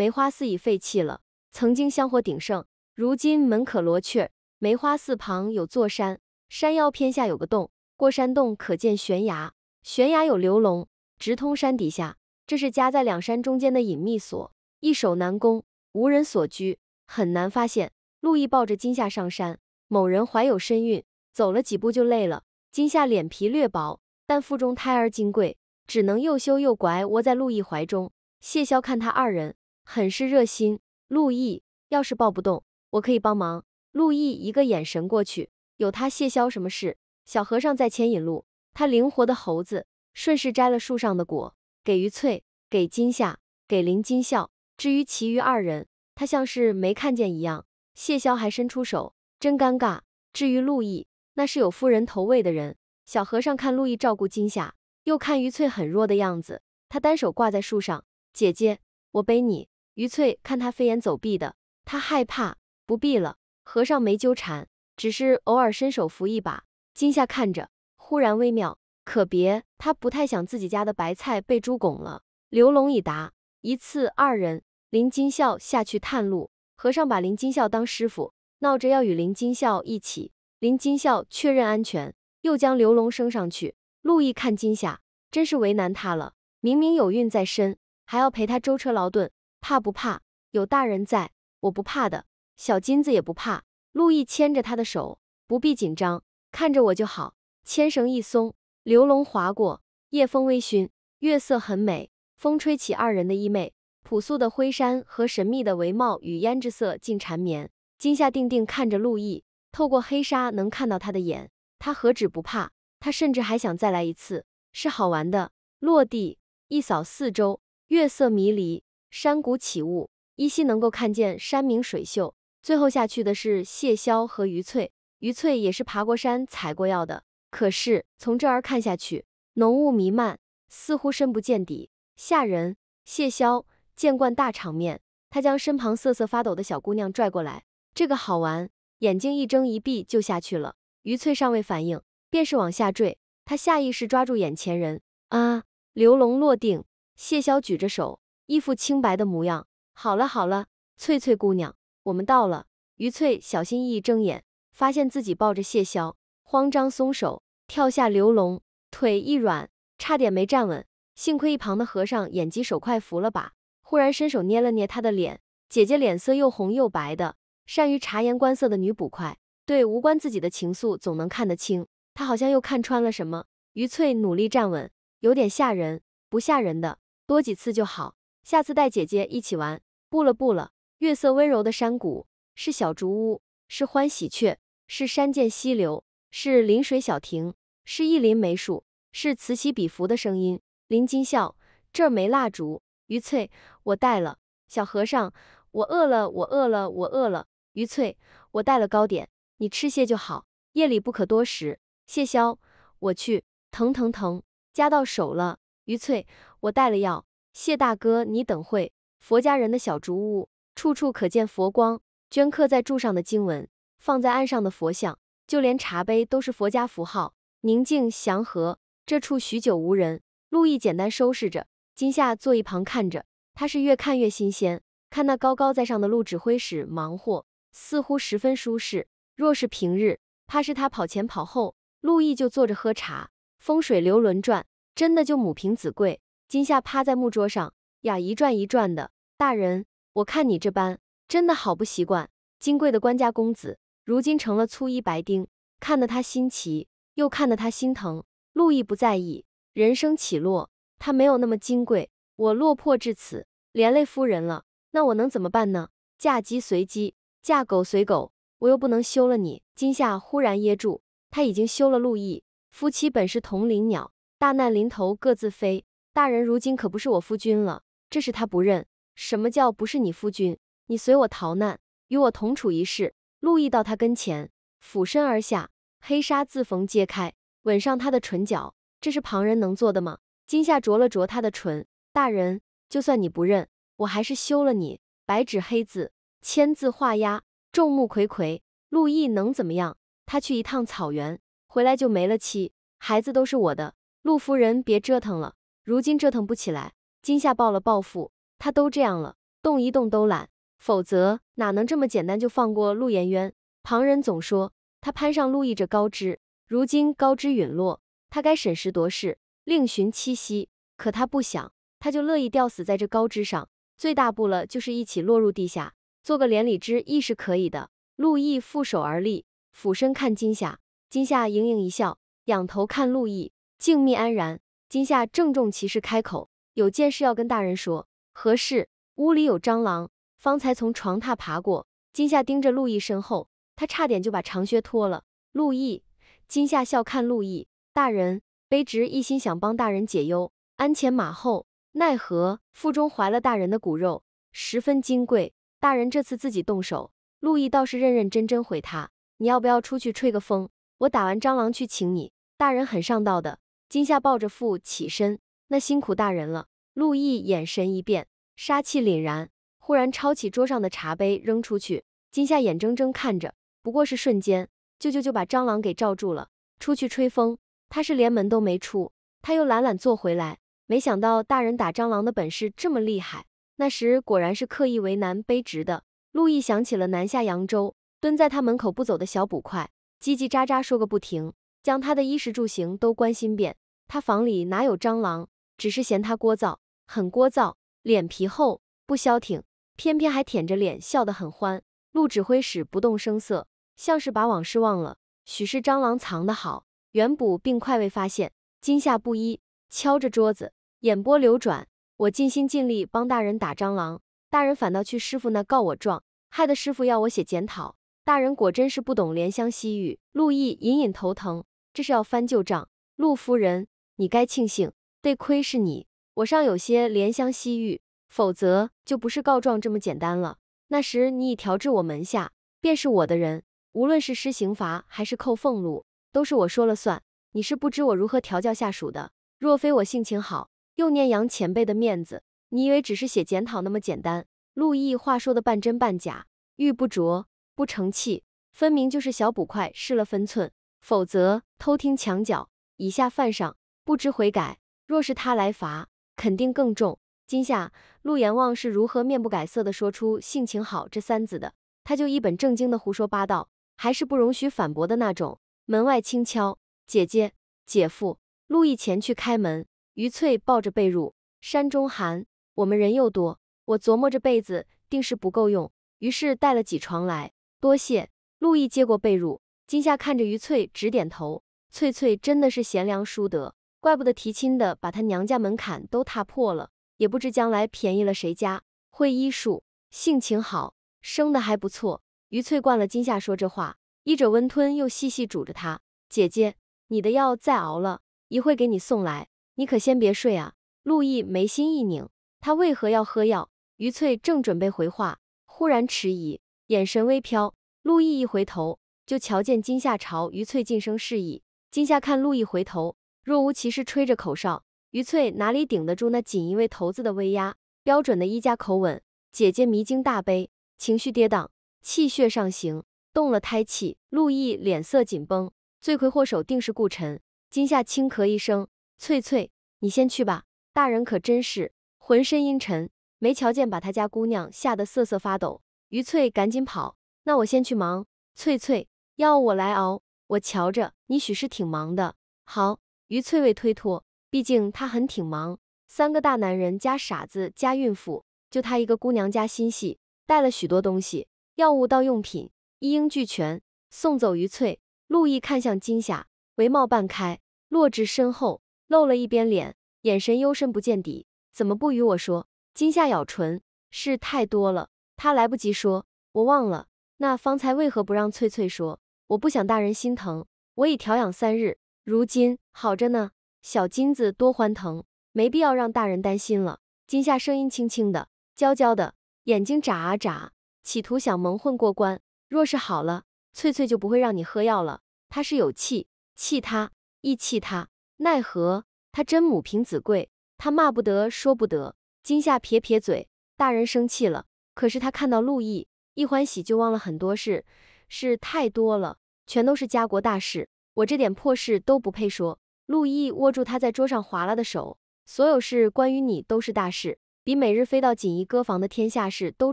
梅花寺已废弃了，曾经香火鼎盛，如今门可罗雀。梅花寺旁有座山，山腰偏下有个洞，过山洞可见悬崖，悬崖有流龙，直通山底下。这是夹在两山中间的隐秘所，易守难攻，无人所居，很难发现。陆毅抱着金夏上山，某人怀有身孕，走了几步就累了。金夏脸皮略薄，但腹中胎儿金贵，只能又羞又拐，窝在陆毅怀中。谢霄看他二人。很是热心，陆毅要是抱不动，我可以帮忙。陆毅一个眼神过去，有他谢霄什么事？小和尚在牵引路，他灵活的猴子顺势摘了树上的果，给于翠，给金夏，给林金笑。至于其余二人，他像是没看见一样。谢霄还伸出手，真尴尬。至于陆毅，那是有夫人投喂的人。小和尚看陆毅照顾金夏，又看于翠很弱的样子，他单手挂在树上，姐姐，我背你。余翠看他飞檐走壁的，他害怕。不必了，和尚没纠缠，只是偶尔伸手扶一把。今夏看着，忽然微妙。可别，他不太想自己家的白菜被猪拱了。刘龙已答，一次二人。林金笑下去探路，和尚把林金笑当师傅，闹着要与林金笑一起。林金笑确认安全，又将刘龙升上去。陆毅看金夏，真是为难他了。明明有孕在身，还要陪他舟车劳顿。怕不怕？有大人在，我不怕的。小金子也不怕。陆毅牵着他的手，不必紧张，看着我就好。牵绳一松，流龙划过，夜风微醺，月色很美。风吹起二人的衣袂，朴素的灰衫和神秘的帷帽与胭脂色尽缠绵。金夏定定看着陆毅，透过黑纱能看到他的眼。他何止不怕，他甚至还想再来一次，是好玩的。落地一扫四周，月色迷离。山谷起雾，依稀能够看见山明水秀。最后下去的是谢霄和余翠，余翠也是爬过山、采过药的。可是从这儿看下去，浓雾弥漫，似乎深不见底，吓人。谢霄见惯大场面，他将身旁瑟瑟发抖的小姑娘拽过来，这个好玩，眼睛一睁一闭就下去了。余翠尚未反应，便是往下坠，他下意识抓住眼前人。啊！刘龙落定，谢霄举着手。一副清白的模样。好了好了，翠翠姑娘，我们到了。余翠小心翼翼睁眼，发现自己抱着谢霄，慌张松手，跳下流龙，腿一软，差点没站稳，幸亏一旁的和尚眼疾手快扶了把。忽然伸手捏了捏她的脸，姐姐脸色又红又白的。善于察言观色的女捕快，对无关自己的情愫总能看得清。她好像又看穿了什么。余翠努力站稳，有点吓人，不吓人的，多几次就好。下次带姐姐一起玩。不了不了，月色温柔的山谷，是小竹屋，是欢喜雀，是山涧溪流，是临水小亭，是一林梅树，是此起彼伏的声音。林金笑，这儿没蜡烛。余翠，我带了。小和尚，我饿了，我饿了，我饿了。余翠，我带了糕点，你吃些就好，夜里不可多食。谢霄，我去，疼疼疼，夹到手了。余翠，我带了药。谢大哥，你等会。佛家人的小竹屋，处处可见佛光，镌刻在柱上的经文，放在案上的佛像，就连茶杯都是佛家符号，宁静祥和。这处许久无人，陆毅简单收拾着，金夏坐一旁看着，他是越看越新鲜。看那高高在上的陆指挥使忙活，似乎十分舒适。若是平日，怕是他跑前跑后，陆毅就坐着喝茶。风水流轮转，真的就母凭子贵。金夏趴在木桌上，呀一转一转的。大人，我看你这般，真的好不习惯。金贵的官家公子，如今成了粗衣白丁，看得他新奇，又看得他心疼。陆毅不在意，人生起落，他没有那么金贵。我落魄至此，连累夫人了，那我能怎么办呢？嫁鸡随鸡，嫁狗随狗，我又不能休了你。金夏忽然噎住，他已经休了陆毅。夫妻本是同林鸟，大难临头各自飞。大人如今可不是我夫君了，这是他不认。什么叫不是你夫君？你随我逃难，与我同处一室。陆毅到他跟前，俯身而下，黑纱自缝揭开，吻上他的唇角。这是旁人能做的吗？金夏啄了啄他的唇。大人，就算你不认，我还是休了你。白纸黑字，签字画押，众目睽睽，陆毅能怎么样？他去一趟草原，回来就没了妻，孩子都是我的。陆夫人，别折腾了。如今折腾不起来，今夏报了报复，他都这样了，动一动都懒，否则哪能这么简单就放过陆颜渊？旁人总说他攀上陆毅这高枝，如今高枝陨落，他该审时度势，另寻栖息。可他不想，他就乐意吊死在这高枝上，最大不了就是一起落入地下，做个连理枝亦是可以的。陆毅负手而立，俯身看金夏，金夏盈盈一笑，仰头看陆毅，静谧安然。今夏郑重其事开口：“有件事要跟大人说，何事？屋里有蟑螂，方才从床榻爬过。”今夏盯着陆毅身后，他差点就把长靴脱了。陆毅，今夏笑看陆毅大人，卑职一心想帮大人解忧，鞍前马后，奈何腹中怀了大人的骨肉，十分金贵。大人这次自己动手。陆毅倒是认认真真回他：“你要不要出去吹个风？我打完蟑螂去请你。”大人很上道的。金夏抱着父起身，那辛苦大人了。陆毅眼神一变，杀气凛然，忽然抄起桌上的茶杯扔出去。金夏眼睁睁看着，不过是瞬间，舅舅就把蟑螂给罩住了。出去吹风，他是连门都没出，他又懒懒坐回来。没想到大人打蟑螂的本事这么厉害，那时果然是刻意为难卑职的。陆毅想起了南下扬州，蹲在他门口不走的小捕快，叽叽喳喳说个不停。将他的衣食住行都关心遍，他房里哪有蟑螂？只是嫌他聒噪，很聒噪，脸皮厚，不消停，偏偏还舔着脸笑得很欢。陆指挥使不动声色，像是把往事忘了。许是蟑螂藏得好，袁捕并快未发现，惊吓不一，敲着桌子，眼波流转。我尽心尽力帮大人打蟑螂，大人反倒去师傅那告我状，害得师傅要我写检讨。大人果真是不懂怜香惜玉。陆毅隐隐头疼。这是要翻旧账，陆夫人，你该庆幸，得亏是你，我尚有些怜香惜玉，否则就不是告状这么简单了。那时你已调至我门下，便是我的人，无论是施刑罚还是扣俸禄，都是我说了算。你是不知我如何调教下属的，若非我性情好，又念扬前辈的面子，你以为只是写检讨那么简单？陆毅话说的半真半假，玉不琢不成器，分明就是小捕快失了分寸。否则偷听墙角，以下犯上，不知悔改。若是他来罚，肯定更重。今夏陆阎王是如何面不改色的说出“性情好”这三字的？他就一本正经的胡说八道，还是不容许反驳的那种。门外轻敲，姐姐、姐夫，陆毅前去开门。余翠抱着被褥，山中寒，我们人又多，我琢磨着被子定是不够用，于是带了几床来。多谢陆毅接过被褥。金夏看着于翠，直点头。翠翠真的是贤良淑德，怪不得提亲的把她娘家门槛都踏破了。也不知将来便宜了谁家。会医术，性情好，生的还不错。于翠惯了金夏说这话，医者温吞又细细嘱着她：“姐姐，你的药再熬了一会给你送来，你可先别睡啊。”陆毅眉心一拧，他为何要喝药？于翠正准备回话，忽然迟疑，眼神微飘。陆毅一回头。就瞧见金夏朝于翠晋声示意，金夏看陆毅回头，若无其事吹着口哨。于翠哪里顶得住那锦衣卫头子的威压？标准的一家口吻，姐姐迷惊大悲，情绪跌宕，气血上行，动了胎气。陆毅脸色紧绷，罪魁祸首定是顾晨。金夏轻咳一声，翠翠，你先去吧。大人可真是浑身阴沉，没瞧见把他家姑娘吓得瑟瑟发抖。于翠赶紧跑，那我先去忙。翠翠。要我来熬，我瞧着你许是挺忙的。好，于翠未推脱，毕竟她很挺忙。三个大男人加傻子加孕妇，就她一个姑娘家心细，带了许多东西，药物到用品一应俱全。送走于翠，陆毅看向金夏，帷帽半开，落至身后，露了一边脸，眼神幽深不见底。怎么不与我说？金夏咬唇，事太多了，他来不及说，我忘了。那方才为何不让翠翠说？我不想大人心疼，我已调养三日，如今好着呢。小金子多欢腾，没必要让大人担心了。金夏声音轻轻的，娇娇的，眼睛眨啊眨，企图想蒙混过关。若是好了，翠翠就不会让你喝药了。他是有气，气他，亦气他，奈何他真母凭子贵，他骂不得，说不得。金夏撇撇嘴，大人生气了，可是他看到陆毅一欢喜就忘了很多事，事太多了。全都是家国大事，我这点破事都不配说。陆毅握住他在桌上划拉的手，所有事关于你都是大事，比每日飞到锦衣歌房的天下事都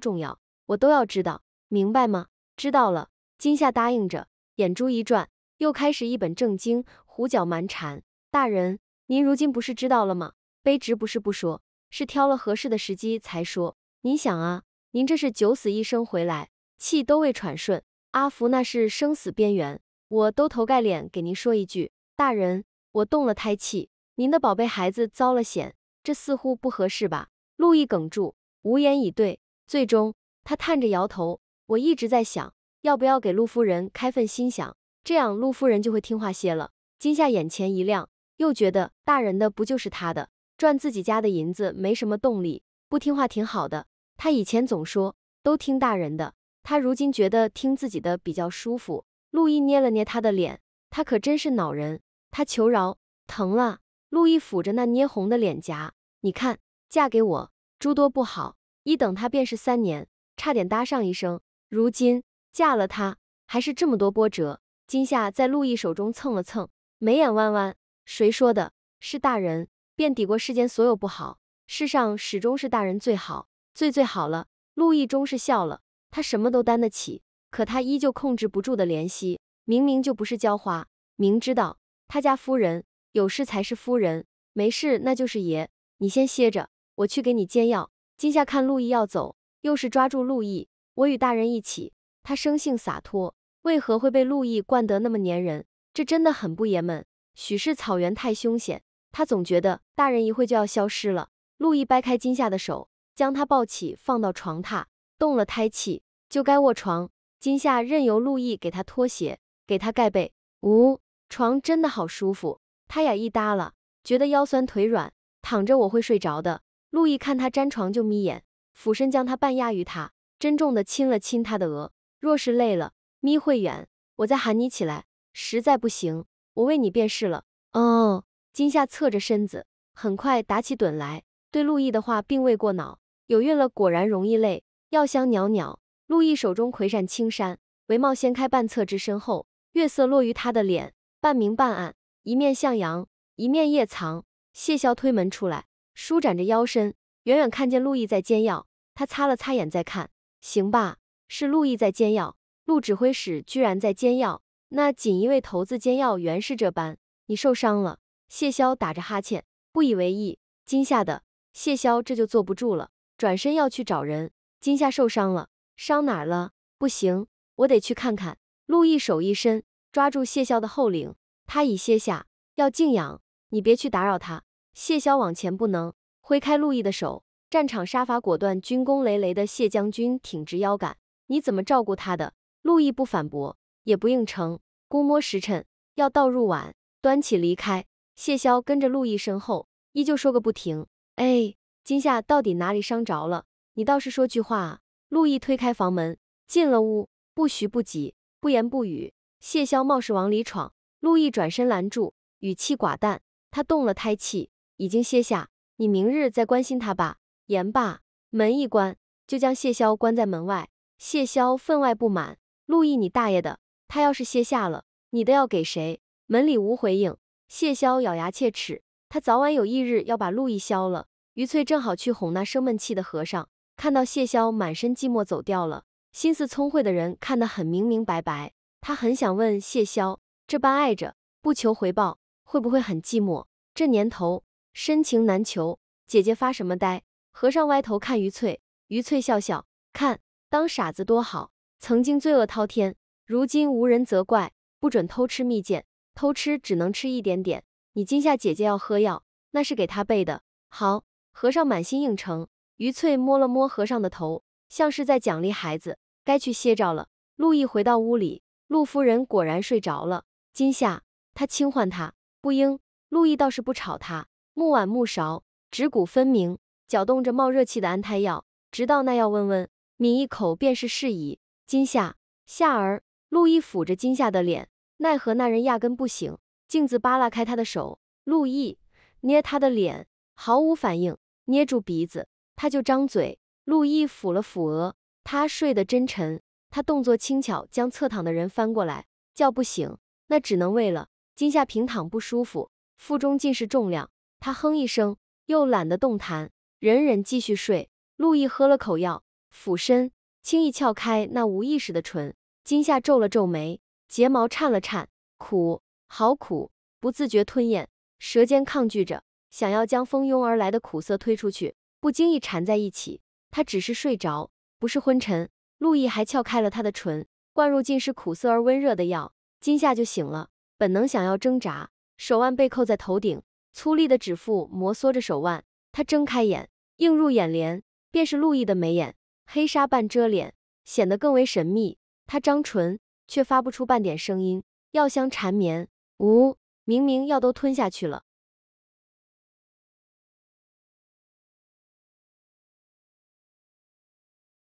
重要，我都要知道，明白吗？知道了。金夏答应着，眼珠一转，又开始一本正经胡搅蛮缠：“大人，您如今不是知道了吗？卑职不是不说，是挑了合适的时机才说。您想啊，您这是九死一生回来，气都未喘顺。”阿福那是生死边缘，我兜头盖脸给您说一句，大人，我动了胎气，您的宝贝孩子遭了险，这似乎不合适吧？陆毅哽住，无言以对。最终，他叹着摇头。我一直在想，要不要给陆夫人开份心想，这样陆夫人就会听话些了。金夏眼前一亮，又觉得大人的不就是他的，赚自己家的银子没什么动力，不听话挺好的。他以前总说都听大人的。他如今觉得听自己的比较舒服。路易捏了捏他的脸，他可真是恼人。他求饶，疼了。路易抚着那捏红的脸颊，你看，嫁给我诸多不好，一等他便是三年，差点搭上一生。如今嫁了他，还是这么多波折。今夏在路易手中蹭了蹭，眉眼弯弯。谁说的？是大人便抵过世间所有不好。世上始终是大人最好，最最好了。路易终是笑了。他什么都担得起，可他依旧控制不住的怜惜。明明就不是娇花，明知道他家夫人有事才是夫人，没事那就是爷。你先歇着，我去给你煎药。今夏看陆毅要走，又是抓住陆毅。我与大人一起。他生性洒脱，为何会被陆毅惯得那么粘人？这真的很不爷们。许是草原太凶险，他总觉得大人一会就要消失了。陆毅掰开今夏的手，将他抱起放到床榻。动了胎气，就该卧床。今夏任由陆毅给他脱鞋，给他盖被。呜，床真的好舒服。他俩一搭了，觉得腰酸腿软，躺着我会睡着的。陆毅看他沾床就眯眼，俯身将他半压于他，珍重的亲了亲他的额。若是累了，眯会眼，我再喊你起来。实在不行，我喂你便是了。哦，今夏侧着身子，很快打起盹来。对陆毅的话并未过脑，有孕了果然容易累。药香袅袅，陆毅手中魁扇青衫，帷帽掀开半侧至身后，月色落于他的脸，半明半暗，一面向阳，一面夜藏。谢霄推门出来，舒展着腰身，远远看见陆毅在煎药，他擦了擦眼再看，行吧，是陆毅在煎药，陆指挥使居然在煎药，那锦衣卫头子煎药原是这般。你受伤了，谢霄打着哈欠，不以为意。惊吓的谢霄这就坐不住了，转身要去找人。今夏受伤了，伤哪儿了？不行，我得去看看。陆毅手一伸，抓住谢霄的后领，他已歇下，要静养，你别去打扰他。谢霄往前不能，挥开陆毅的手。战场杀伐果断、军功累累的谢将军挺直腰杆，你怎么照顾他的？陆毅不反驳，也不应承，估摸时辰要到入晚，端起离开。谢霄跟着陆毅身后，依旧说个不停。哎，今夏到底哪里伤着了？你倒是说句话啊！陆毅推开房门，进了屋，不徐不急，不言不语。谢霄冒失往里闯，陆毅转身拦住，语气寡淡。他动了胎气，已经歇下，你明日再关心他吧。言罢，门一关，就将谢霄关在门外。谢霄分外不满，陆毅你大爷的！他要是歇下了，你的要给谁？门里无回应。谢霄咬牙切齿，他早晚有一日要把陆毅削了。余翠正好去哄那生闷气的和尚。看到谢霄满身寂寞走掉了，心思聪慧的人看得很明明白白。他很想问谢霄，这般爱着不求回报，会不会很寂寞？这年头深情难求，姐姐发什么呆？和尚歪头看于翠，于翠笑笑，看当傻子多好。曾经罪恶滔天，如今无人责怪。不准偷吃蜜饯，偷吃只能吃一点点。你今夏姐姐要喝药，那是给她备的。好，和尚满心应承。余翠摸了摸和尚的头，像是在奖励孩子。该去歇着了。陆毅回到屋里，陆夫人果然睡着了。今夏，他轻唤他，不应。陆毅倒是不吵他。木碗木勺，指骨分明，搅动着冒热气的安胎药，直到那药温温，抿一口便是适宜。今夏，夏儿，陆毅抚着今夏的脸，奈何那人压根不醒，径自扒拉开他的手。陆毅捏他的脸，毫无反应，捏住鼻子。他就张嘴，陆毅抚了抚额，他睡得真沉。他动作轻巧，将侧躺的人翻过来，叫不醒，那只能为了今夏平躺不舒服，腹中尽是重量。他哼一声，又懒得动弹，忍忍继续睡。陆毅喝了口药，俯身轻易撬开那无意识的唇，今夏皱了皱眉，睫毛颤了颤，苦，好苦，不自觉吞咽，舌尖抗拒着，想要将蜂拥而来的苦涩推出去。不经意缠在一起，他只是睡着，不是昏沉。陆毅还撬开了他的唇，灌入尽是苦涩而温热的药。今夏就醒了，本能想要挣扎，手腕被扣在头顶，粗粝的指腹摩挲着手腕。他睁开眼，映入眼帘便是陆毅的眉眼，黑纱半遮脸，显得更为神秘。他张唇，却发不出半点声音。药香缠绵，呜，明明药都吞下去了。